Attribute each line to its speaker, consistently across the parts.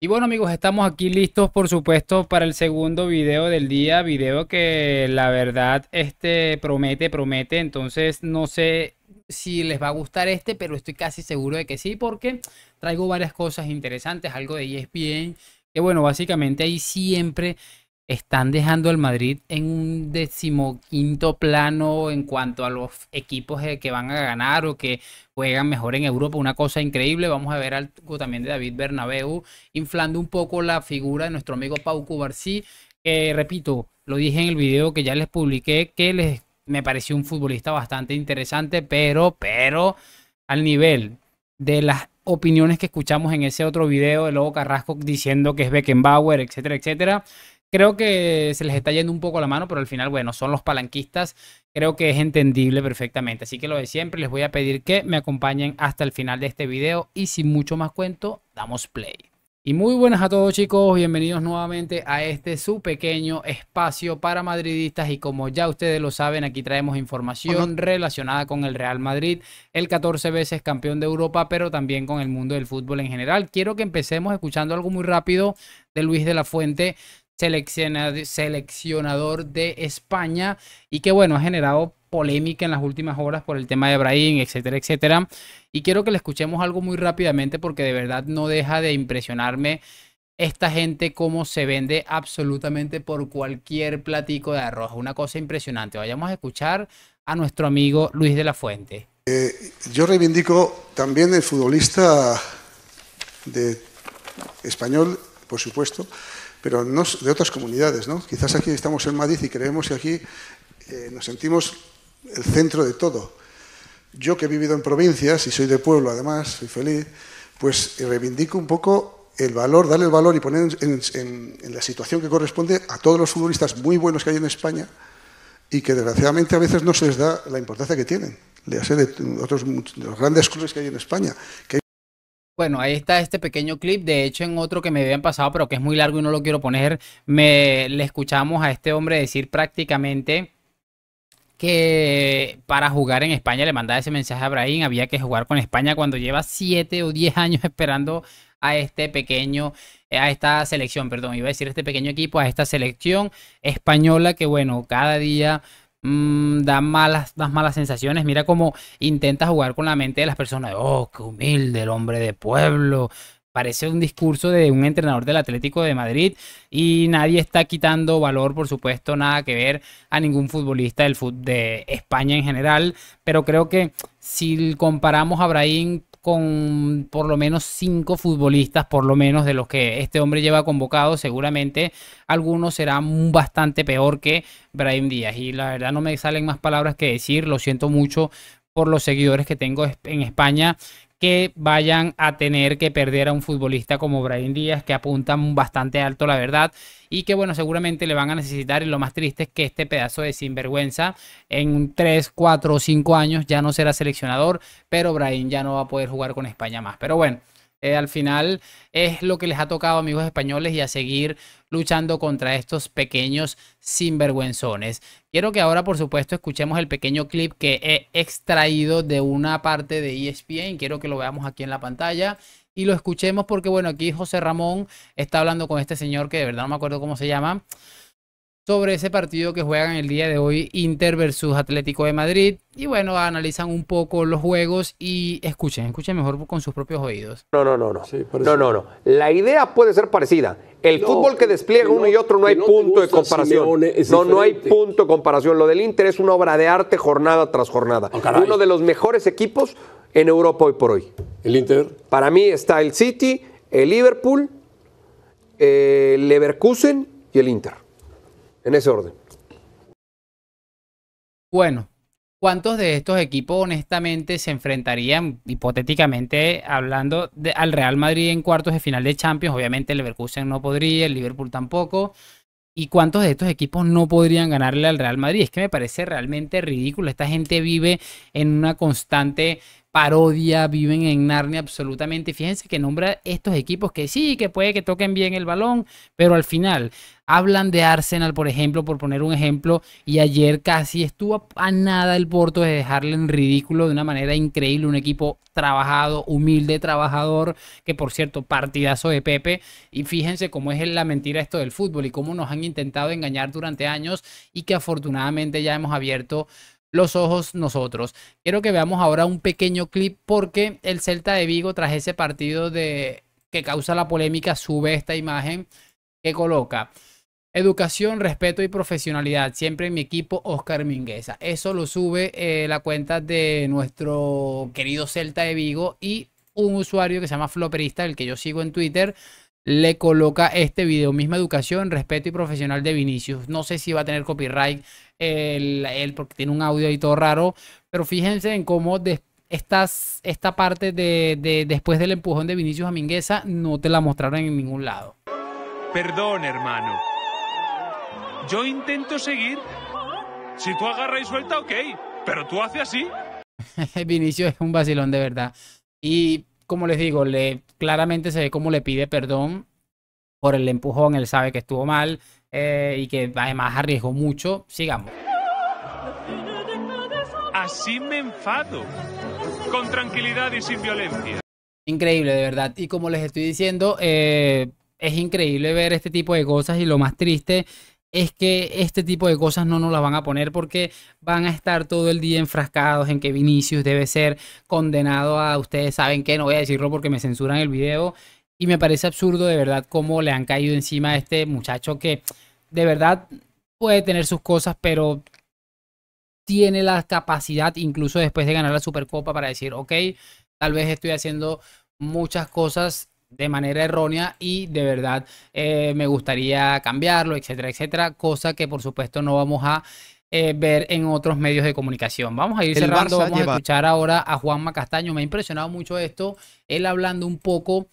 Speaker 1: Y bueno amigos, estamos aquí listos por supuesto para el segundo video del día, video que la verdad este promete, promete, entonces no sé si les va a gustar este, pero estoy casi seguro de que sí porque traigo varias cosas interesantes, algo de ESPN, que bueno, básicamente ahí siempre están dejando al Madrid en un decimoquinto plano en cuanto a los equipos eh, que van a ganar o que juegan mejor en Europa. Una cosa increíble. Vamos a ver algo también de David Bernabeu inflando un poco la figura de nuestro amigo Pau Cubarsí. repito, lo dije en el video que ya les publiqué que les, me pareció un futbolista bastante interesante, pero, pero al nivel de las opiniones que escuchamos en ese otro video de Lobo Carrasco diciendo que es Beckenbauer, etcétera, etcétera creo que se les está yendo un poco la mano, pero al final, bueno, son los palanquistas. Creo que es entendible perfectamente. Así que lo de siempre, les voy a pedir que me acompañen hasta el final de este video y sin mucho más cuento, damos play. Y muy buenas a todos chicos, bienvenidos nuevamente a este su pequeño espacio para madridistas y como ya ustedes lo saben, aquí traemos información relacionada con el Real Madrid, el 14 veces campeón de Europa, pero también con el mundo del fútbol en general. Quiero que empecemos escuchando algo muy rápido de Luis de la Fuente seleccionador de España y que bueno, ha generado polémica en las últimas horas por el tema de Brahim, etcétera, etcétera. Y quiero que le escuchemos algo muy rápidamente porque de verdad no deja de impresionarme esta gente cómo se vende absolutamente por cualquier platico de arroz. Una cosa impresionante. Vayamos a escuchar a nuestro amigo Luis de la Fuente.
Speaker 2: Eh, yo reivindico también el futbolista de español, por supuesto, pero de otras comunidades. ¿no? Quizás aquí estamos en Madrid y creemos que aquí eh, nos sentimos el centro de todo. Yo que he vivido en provincias y soy de pueblo además, soy feliz, pues eh, reivindico un poco el valor, darle el valor y poner en, la situación que corresponde a todos los futbolistas muy buenos que hay en España y que desgraciadamente a veces no se les da la importancia que tienen. Le hace de otros los grandes clubes que hay en España.
Speaker 1: Bueno, ahí está este pequeño clip. De hecho, en otro que me habían pasado, pero que es muy largo y no lo quiero poner, me le escuchamos a este hombre decir prácticamente que para jugar en España le mandaba ese mensaje a Brahim, había que jugar con España cuando lleva 7 o 10 años esperando a este pequeño, a esta selección, perdón, iba a decir este pequeño equipo, a esta selección española que bueno, cada día Mm, da malas, malas sensaciones. Mira cómo intenta jugar con la mente de las personas. Oh, qué humilde el hombre de pueblo. Parece un discurso de un entrenador del Atlético de Madrid y nadie está quitando valor, por supuesto, nada que ver a ningún futbolista del fútbol de España en general. Pero creo que si comparamos a Brahim con por lo menos cinco futbolistas, por lo menos de los que este hombre lleva convocado. Seguramente algunos serán bastante peor que Brahim Díaz. Y la verdad no me salen más palabras que decir. Lo siento mucho por los seguidores que tengo en España que vayan a tener que perder a un futbolista como Brian Díaz, que apuntan bastante alto, la verdad, y que bueno, seguramente le van a necesitar. Y lo más triste es que este pedazo de sinvergüenza en 3, 4 o 5 años ya no será seleccionador, pero Brian ya no va a poder jugar con España más. Pero bueno. Eh, al final es lo que les ha tocado, amigos españoles, y a seguir luchando contra estos pequeños sinvergüenzones. Quiero que ahora, por supuesto, escuchemos el pequeño clip que he extraído de una parte de ESPN. Quiero que lo veamos aquí en la pantalla y lo escuchemos porque, bueno, aquí José Ramón está hablando con este señor que de verdad no me acuerdo cómo se llama sobre ese partido que juegan el día de hoy Inter versus Atlético de Madrid. Y bueno, analizan un poco los juegos y escuchen, escuchen mejor con sus propios oídos.
Speaker 2: No, no, no, no. no, no, no. La idea puede ser parecida. El fútbol que despliega uno y otro no hay punto de comparación. no, no hay punto de comparación. Lo del Inter es una obra de arte jornada tras jornada. Oh, uno de los mejores equipos en Europa hoy por hoy. ¿El Inter? Para mí está el City, el Liverpool, el Leverkusen y el Inter en ese orden.
Speaker 1: Bueno, ¿cuántos de estos equipos honestamente se enfrentarían, hipotéticamente hablando, al Real Madrid en cuartos de final de Champions? Obviamente el Leverkusen no podría, el Liverpool tampoco. ¿Y cuántos de estos equipos no podrían ganarle al Real Madrid? Es que me parece realmente ridículo. Esta gente vive en una constante parodia, viven en Narnia absolutamente. Fíjense que nombra estos equipos que sí, que puede que toquen bien el balón, pero al final Hablan de Arsenal, por ejemplo, por poner un ejemplo, y ayer casi estuvo a nada el Porto de dejarle en ridículo de una manera increíble, un equipo trabajado, humilde, trabajador, que por cierto, partidazo de Pepe, y fíjense cómo es la mentira esto del fútbol y cómo nos han intentado engañar durante años y que afortunadamente ya hemos abierto los ojos nosotros. Quiero que veamos ahora un pequeño clip porque el Celta de Vigo tras ese partido de que causa la polémica sube esta imagen que coloca. Educación, respeto y profesionalidad. Siempre en mi equipo, Oscar Mingueza. Eso lo sube eh, la cuenta de nuestro querido Celta de Vigo y un usuario que se llama Floperista, el que yo sigo en Twitter, le coloca este video. Misma educación, respeto y profesional de Vinicius. No sé si va a tener copyright Él porque tiene un audio ahí todo raro, pero fíjense en cómo estas, esta parte de, después del empujón de Vinicius a Mingueza no te la mostraron en ningún
Speaker 3: lado. Perdón, hermano. Yo intento seguir. Si tú agarras y suelta, ok. Pero tú haces así.
Speaker 1: Vinicio es un vacilón de verdad. Y como les digo, claramente se ve cómo le pide perdón por el empujón. Él sabe que estuvo mal eh, y que además arriesgó mucho. Sigamos.
Speaker 3: Así me enfado. Con tranquilidad y sin violencia.
Speaker 1: Increíble, de verdad. Y como les estoy diciendo, eh, es increíble ver este tipo de cosas y lo más triste es que este tipo de cosas no nos las van a poner porque van a estar todo el día enfrascados en que Vinicius debe ser condenado a ustedes saben que no voy a decirlo porque me censuran el video y me parece absurdo de verdad cómo le han caído encima a este muchacho que de verdad puede tener sus cosas pero tiene la capacidad incluso después de ganar la Supercopa para decir ok tal vez estoy haciendo muchas cosas de manera errónea y de verdad eh, me gustaría cambiarlo, etcétera, etcétera, cosa que por supuesto no vamos a eh, ver en otros medios de comunicación. Vamos a ir cerrando, vamos a escuchar ahora a Juanma Castaño, me ha impresionado mucho esto, él hablando un poco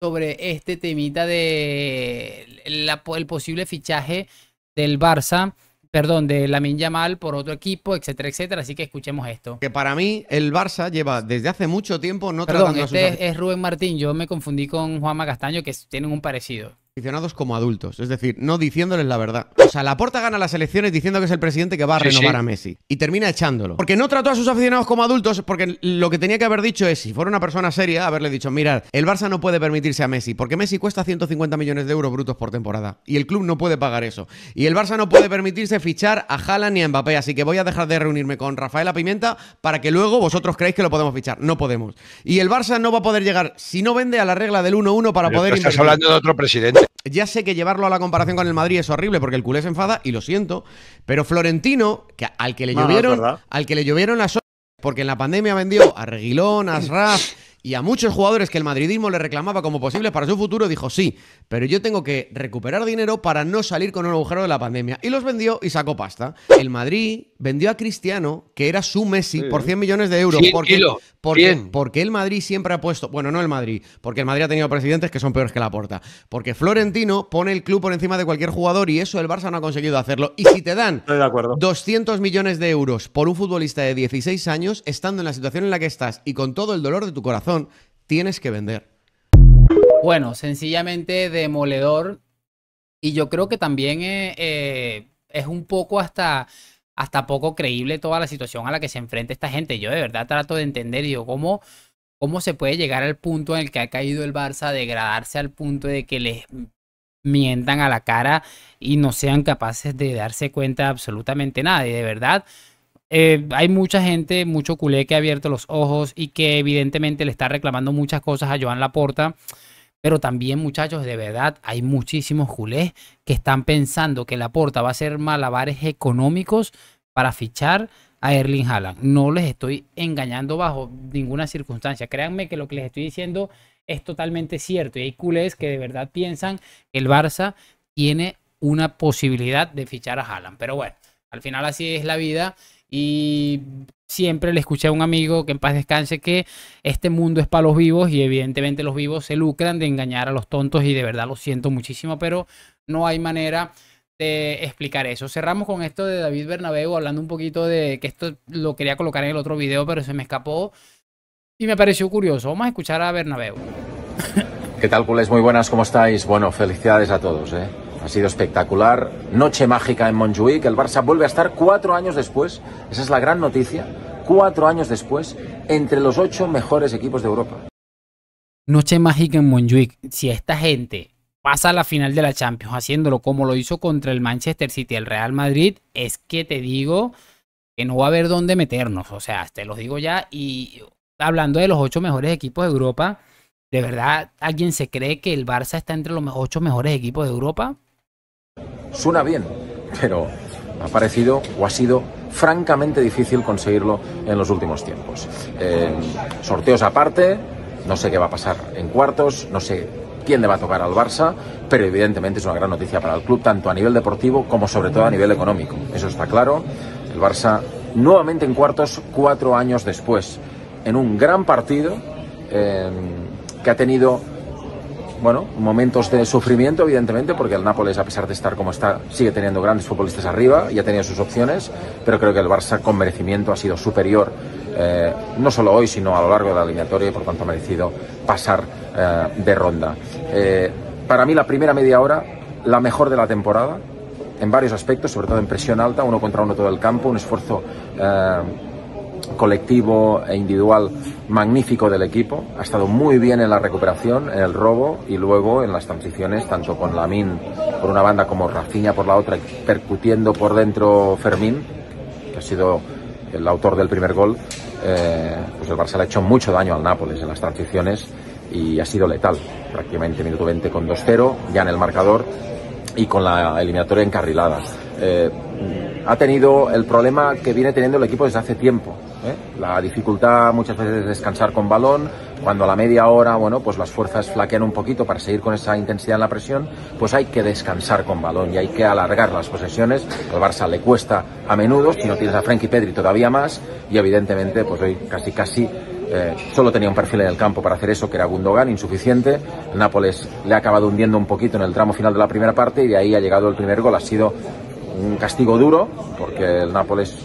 Speaker 1: sobre este temita de la, el posible fichaje del Barça perdón, de Lamin Yamal por otro equipo, etcétera, etcétera. Así que escuchemos esto.
Speaker 2: Que para mí el Barça lleva desde hace mucho tiempo no perdón, tratando este
Speaker 1: es Rubén Martín. Yo me confundí con Juanma Castaño, que tienen un parecido
Speaker 2: aficionados como adultos, es decir, no diciéndoles la verdad. O sea, la porta gana las elecciones diciendo que es el presidente que va a renovar a Messi y termina echándolo. Porque no trató a sus aficionados como adultos, porque lo que tenía que haber dicho es, si fuera una persona seria, haberle dicho, mirad, el Barça no puede permitirse a Messi, porque Messi cuesta 150 millones de euros brutos por temporada y el club no puede pagar eso. Y el Barça no puede permitirse fichar a Haaland ni a Mbappé, así que voy a dejar de reunirme con Rafaela Pimenta para que luego vosotros creáis que lo podemos fichar. No podemos. Y el Barça no va a poder llegar, si no vende, a la regla del 1-1 para poder... Estás hablando de
Speaker 3: otro presidente
Speaker 2: ya sé que llevarlo a la comparación con el Madrid es horrible porque el culé se enfada y lo siento, pero Florentino, que al que le llovieron, al que le llovieron las porque en la pandemia vendió a Reguilón, a Asraf, y a muchos jugadores que el madridismo le reclamaba como posibles para su futuro, dijo sí, pero yo tengo que recuperar dinero para no salir con un agujero de la pandemia. Y los vendió y sacó pasta. El Madrid vendió a Cristiano, que era su Messi, por 100 millones de euros. Porque, porque, porque el Madrid siempre ha puesto, bueno, no el Madrid, porque el Madrid ha tenido presidentes que son peores que la porta. Porque Florentino pone el club por encima de cualquier jugador y eso el Barça no ha conseguido hacerlo. Y si te dan 200 millones de euros por un futbolista de 16 años, estando en la situación en la que estás y con todo el dolor de tu corazón, tienes que vender. Bueno,
Speaker 1: sencillamente demoledor. Y yo creo que también eh, eh, es un poco hasta, hasta poco creíble toda la situación a la que se enfrenta esta gente. Yo de verdad trato de entender, yo cómo, cómo se puede llegar al punto en el que ha caído el Barça, degradarse al punto de que les mientan a la cara y no sean capaces de darse cuenta absolutamente nada. Y de verdad, eh, hay mucha gente, mucho culé que ha abierto los ojos y que evidentemente le está reclamando muchas cosas a Joan Laporta. Pero también, muchachos, de verdad, hay muchísimos culés que están pensando que Laporta va a ser malabares económicos para fichar a Erling Haaland. No les estoy engañando bajo ninguna circunstancia. Créanme que lo que les estoy diciendo es totalmente cierto. Y hay culés que de verdad piensan que el Barça tiene una posibilidad de fichar a Haaland. Pero bueno, al final así es la vida y siempre le escuché a un amigo que en paz descanse que este mundo es para los vivos y evidentemente los vivos se lucran de engañar a los tontos y de verdad lo siento muchísimo, pero no hay manera de explicar eso. Cerramos con esto de David Bernabeu hablando un poquito de que esto lo quería colocar en el otro video, pero se me escapó y me pareció curioso. Vamos a escuchar a Bernabeu.
Speaker 3: ¿Qué tal, culés? Muy buenas, ¿cómo estáis? Bueno, felicidades a todos, ¿eh? Ha sido espectacular. Noche mágica en Montjuic. El Barça vuelve a estar cuatro años después. Esa es la gran noticia. Cuatro años después, entre los ocho mejores equipos de Europa.
Speaker 1: Noche mágica en Montjuic. Si esta gente pasa a la final de la Champions haciéndolo como lo hizo contra el Manchester City y el Real Madrid, es que te digo que no va a haber dónde meternos. O sea, te lo digo ya. Y hablando de los ocho mejores equipos de Europa, ¿de verdad alguien se cree que el Barça está entre los ocho mejores equipos de Europa?
Speaker 3: Suena bien, pero ha parecido o ha sido francamente difícil conseguirlo en los últimos tiempos. sorteos aparte, no sé qué va a pasar en cuartos, no sé quién le va a tocar al Barça, pero evidentemente es una gran noticia para el club, tanto a nivel deportivo como sobre todo a nivel económico. Eso está claro. El Barça nuevamente en cuartos, cuatro años después, en un gran partido eh, que ha tenido bueno, momentos de sufrimiento, evidentemente, porque el Nápoles, a pesar de estar como está, sigue teniendo grandes futbolistas arriba y ha tenido sus opciones, pero creo que el Barça con merecimiento ha sido superior, eh, no solo hoy, sino a lo largo de la alineatoria y por tanto ha merecido pasar eh, de ronda. Eh, para mí la primera media hora, la mejor de la temporada, en varios aspectos, sobre todo en presión alta, uno contra uno todo el campo, un esfuerzo colectivo e individual magnífico del equipo, ha estado muy bien en la recuperación, en el robo y luego en las transiciones, tanto con Lamin por una banda como Rafinha por la otra, percutiendo por dentro Fermín, que ha sido el autor del primer gol, eh, pues el Barça le ha hecho mucho daño al Nápoles en las transiciones y ha sido letal, prácticamente minuto 20 con 2-0, ya en el marcador y con la eliminatoria encarrilada. Eh, ha tenido el problema que viene teniendo el equipo desde hace tiempo, ¿eh? La dificultad muchas veces es descansar con balón, cuando a la media hora, bueno, pues las fuerzas flaquean un poquito para seguir con esa intensidad en la presión, pues hay que descansar con balón y hay que alargar las posesiones. Al Barça le cuesta a menudo, si no tienes a Frankie Pedri todavía más, y evidentemente, pues hoy casi casi eh, solo tenía un perfil en el campo para hacer eso, que era Gundogan, insuficiente. Nápoles le ha acabado hundiendo un poquito en el tramo final de la primera parte y de ahí ha llegado el primer gol. Ha sido un castigo duro, porque el Nápoles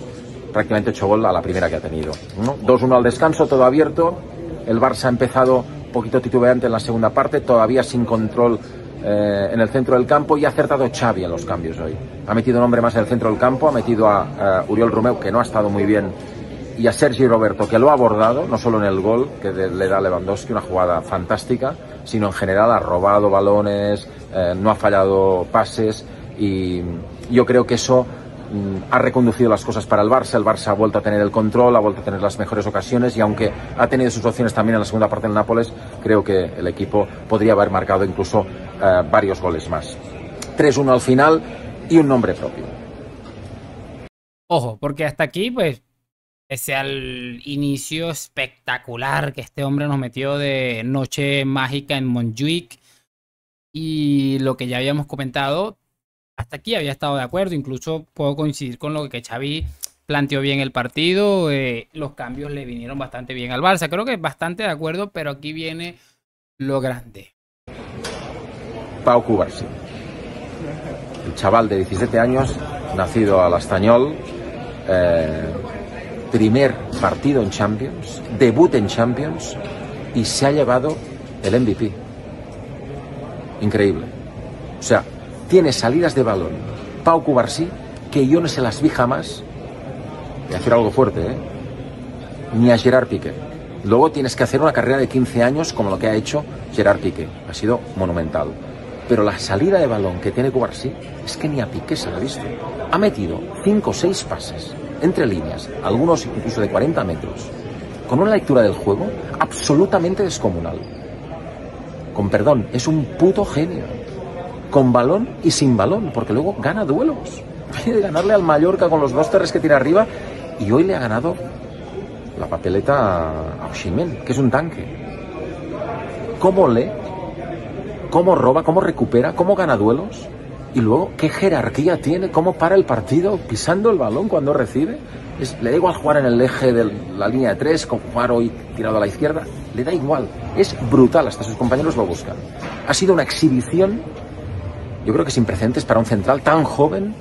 Speaker 3: prácticamente ocho gol a la primera que ha tenido. 2-1 al descanso, todo abierto. El Barça ha empezado un poquito titubeante en la segunda parte, todavía sin control eh, en el centro del campo y ha acertado Xavi en los cambios hoy. Ha metido un hombre más en el centro del campo, ha metido a, Uriol Romeu, que no ha estado muy bien, y a Sergio Roberto, que lo ha abordado, no solo en el gol que le da Lewandowski, una jugada fantástica, sino en general ha robado balones, eh, no ha fallado pases y yo creo que eso Mm, ha reconducido las cosas para el Barça, el Barça ha vuelto a tener el control, ha vuelto a tener las mejores ocasiones y aunque ha tenido sus opciones también en la segunda parte del Nápoles, creo que el equipo podría haber marcado incluso eh, varios goles más. 3-1 al final y un nombre propio.
Speaker 1: Ojo, porque hasta aquí, pues, ese al inicio espectacular que este hombre nos metió de Noche Mágica en Montjuic y lo que ya habíamos comentado, hasta aquí había estado de acuerdo, incluso puedo coincidir con lo que Xavi planteó bien el partido, eh, los cambios le vinieron bastante bien al Barça, creo que bastante de acuerdo, pero aquí viene lo grande.
Speaker 3: Pau Cubarsi, el chaval de 17 años, nacido al Astañol... Eh, primer partido en Champions, debut en Champions y se ha llevado el MVP. Increíble. O sea, tiene salidas de balón Pau Cubarsí que yo no se las vi jamás, De hacer algo fuerte, ¿eh? ni a Gerard Piqué. Luego tienes que hacer una carrera de 15 años como lo que ha hecho Gerard Piqué. Ha sido monumental. Pero la salida de balón que tiene Cubarsí es que ni a Piqué se la ha visto. Ha metido 5 o 6 pases entre líneas, algunos incluso de 40 metros, con una lectura del juego absolutamente descomunal. Con perdón, es un puto genio con balón y sin balón, porque luego gana duelos. Viene de ganarle al Mallorca con los dos terres que tiene arriba y hoy le ha ganado la papeleta a Oshimen, que es un tanque. ¿Cómo lee? ¿Cómo roba? ¿Cómo recupera? ¿Cómo gana duelos? Y luego, ¿qué jerarquía tiene? ¿Cómo para el partido pisando el balón cuando recibe? le da igual jugar en el eje de la línea de tres, con jugar hoy tirado a la izquierda. Le da igual. Es brutal, hasta sus compañeros lo buscan. Ha sido una exhibición yo creo que es precedentes para un central tan joven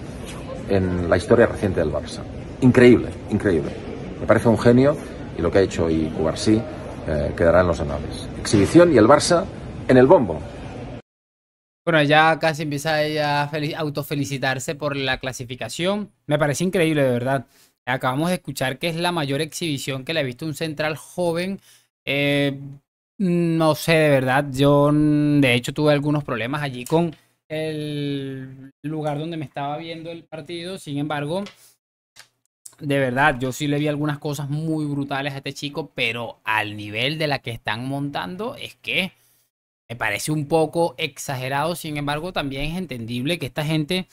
Speaker 3: en la historia reciente del Barça. Increíble, increíble. Me parece un genio y lo que ha hecho hoy Cubarsí eh, quedará en los anales. Exhibición y el Barça en el bombo.
Speaker 1: Bueno, ya casi empieza ella a autofelicitarse por la clasificación. Me parece increíble, de verdad. Acabamos de escuchar que es la mayor exhibición que le ha visto un central joven. Eh, no sé, de verdad. Yo, de hecho, tuve algunos problemas allí con el lugar donde me estaba viendo el partido. Sin embargo, de verdad, yo sí le vi algunas cosas muy brutales a este chico, pero al nivel de la que están montando es que me parece un poco exagerado. Sin embargo, también es entendible que esta gente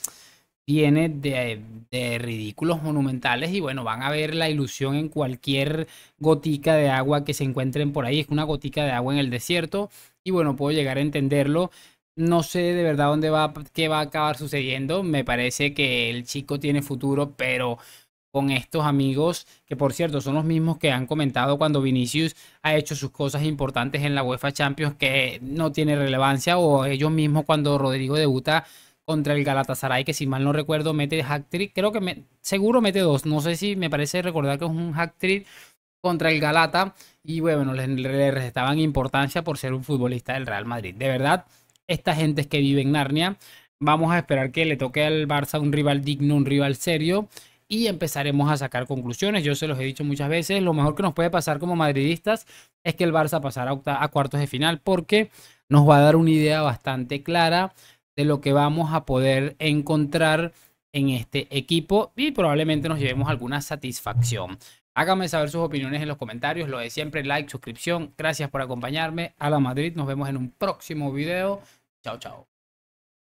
Speaker 1: viene de, de ridículos monumentales y bueno, van a ver la ilusión en cualquier gotica de agua que se encuentren por ahí. Es una gotica de agua en el desierto y bueno, puedo llegar a entenderlo. No sé de verdad dónde va, qué va a acabar sucediendo. Me parece que el chico tiene futuro, pero con estos amigos, que por cierto son los mismos que han comentado cuando Vinicius ha hecho sus cosas importantes en la UEFA Champions que no tiene relevancia, o ellos mismos cuando Rodrigo debuta contra el Galatasaray, que si mal no recuerdo mete hat-trick, creo que seguro mete dos, no sé si me parece recordar que es un hat-trick contra el Galata, y bueno, le, le restaban importancia por ser un futbolista del Real Madrid, de verdad esta gente que vive en Narnia. Vamos a esperar que le toque al Barça un rival digno, un rival serio y empezaremos a sacar conclusiones. Yo se los he dicho muchas veces, lo mejor que nos puede pasar como madridistas es que el Barça pasará a cuartos de final porque nos va a dar una idea bastante clara de lo que vamos a poder encontrar en este equipo y probablemente nos llevemos alguna satisfacción. Háganme saber sus opiniones en los comentarios. Lo de siempre, like, suscripción.
Speaker 2: Gracias por acompañarme. A la Madrid. Nos vemos en un próximo video. Chao, chao.